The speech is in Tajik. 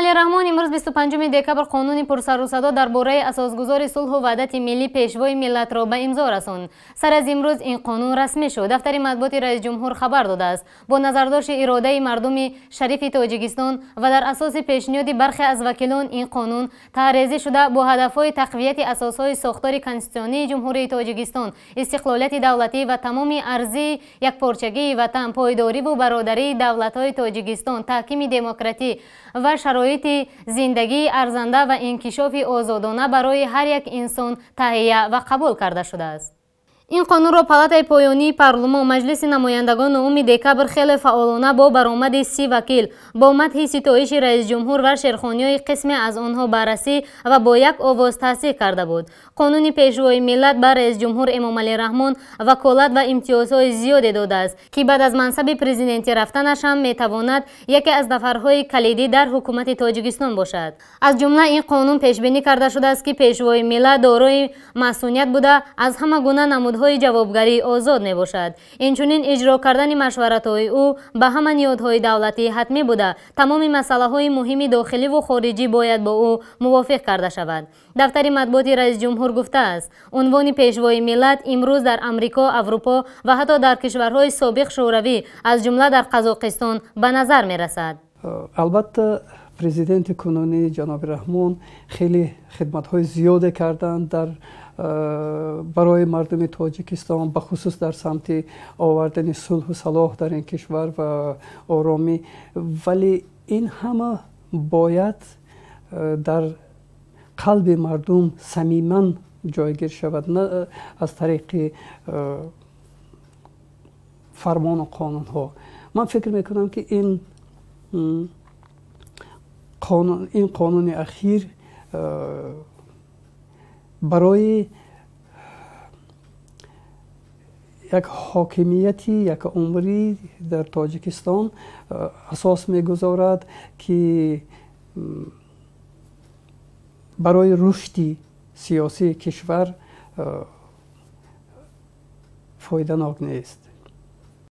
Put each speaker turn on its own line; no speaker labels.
Али Рахмон имрӯз 25 декабр қонуни пурсарусадо дар бораи асосгузори сулҳу ваҳдати милли пешвои миллатро ба имзо расонд сар аз имрӯз ин қонун расмӣ шуд дафтари матбуоти раисҷумҳур хабар додааст бо назардошти иродаи мардуми шарифи тоҷикистон ва дар асоси пешниҳоди бархе аз вакилон ин қонун таҳрезӣ шуда бо ҳадафҳои тақвияти асосҳои сохтори конститутсионии ҷумҳурии тоҷикистон истиқлолияти давлатӣ ва тамоми арзии якпорчагии ватан пойдориву бародарии давлатҳои тоҷикистон таҳкими демократӣ ва шароит шароити зиндагии арзанда ва инкишофи озодона барои ҳар як инсон таҳия ва қабул карда шудааст ин қонунро палатаи поёнии парлумон маҷлиси намояндагон нууми декабр хеле фаъолона бо баромади си вакил бо мадҳи ситоиши раисҷумҳур ва шерхониҳои қисме аз онҳо баррасӣ ва бо як овоз тасдиқ карда буд қонуни пешвои миллат ба раисҷумҳур эмомалӣ раҳмон ваколат ва имтиёзҳои зиёде додааст ки баъд аз мансаби президентӣ рафтанаш ҳам метавонад яке аз нафарҳои калидӣ дар ҳукумати тоҷикистон бошад аз ҷумла ин қонун пешбинӣ карда шудааст ки пешвои миллат дорои масъуният буда аз ҳама гуна намуд нёдҳои ҷавобгарӣ озод мебошад инчунин иҷро кардани машваратҳои ӯ ба ҳама ниёдҳои давлатӣ ҳатмӣ буда тамоми масъалаҳои муҳими дохиливу хориҷӣ бояд бо ӯ мувофиқ карда шавад дафтари матбуоти раисҷумҳур гуфтааст унвони пешвои миллат имрӯз дар амрико аврупо ва ҳатто дар кишварҳои собиқ шӯравӣ аз ҷумла дар қазоқистон ба назар мерасад
албатта پریزیدنت کنونی جناب رحمون خیلی خدمت های زیاده کردند در برای مردم تاجیکستان بخصوص در سمت آوردن صلح و صلاح در این کشور و آرامی ولی این همه باید در قلب مردم صمیما جایگیر شود نه از طریق فرمان و قانون ها من فکر میکنم که این قانون این قانون اخیر برای یک حاکمیتی یک عمری در تاجیکستان اساس میگذارد که برای رشد سیاسی
کشور فایده نیست